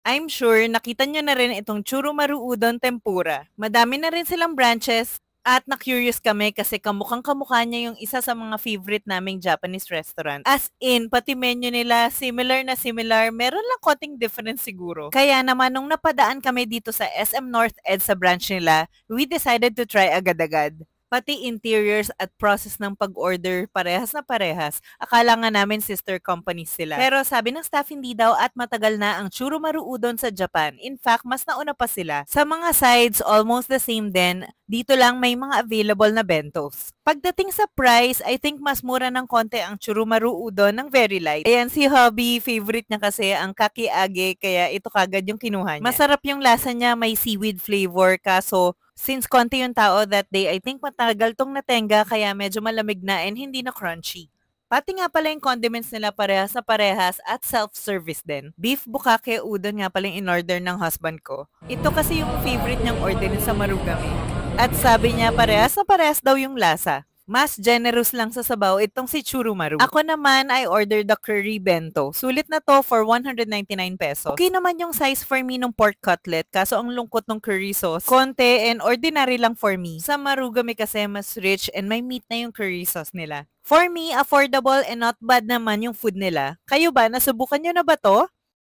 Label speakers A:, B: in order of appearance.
A: I'm sure nakita nyo na rin itong Churu Maru Udon Tempura. Madami na rin silang branches at na-curious kami kasi kamukhang kamukha niya yung isa sa mga favorite naming Japanese restaurant. As in, pati menu nila, similar na similar, meron lang konting difference siguro. Kaya naman, nung napadaan kami dito sa SM North Ed sa branch nila, we decided to try agad-agad pati interiors at process ng pag-order parehas na parehas. Akala nga namin sister company sila. Pero sabi ng staff hindi daw at matagal na ang churro udon sa Japan. In fact, mas nauna pa sila. Sa mga sides, almost the same din. Dito lang may mga available na bentos. Pagdating sa price, I think mas mura ng konti ang churro maru udon ng Very Light. Ayan si Hobby, favorite niya kasi ang kakiage kaya ito kagad yung kinuha niya. Masarap yung lasa niya, may seaweed flavor kaso since konti yung tao that day, I think matagal tong natenga kaya medyo malamig na and hindi na crunchy. Pati nga pala yung condiments nila parehas sa parehas at self-service din. Beef bukake udon nga pala yung in-order ng husband ko. Ito kasi yung favorite niyang order sa marugame. At sabi niya parehas sa parehas daw yung lasa mas generous lang sa sabaw itong si Churumaru. Ako naman, I ordered the curry bento. Sulit na to for 199 pesos. Okay naman yung size for me ng pork cutlet, kaso ang lungkot ng curry sauce. Konti and ordinary lang for me. Sa Marugame kasi mas rich and may meat na yung curry sauce nila. For me, affordable and not bad naman yung food nila. Kayo ba, nasubukan nyo na ba to?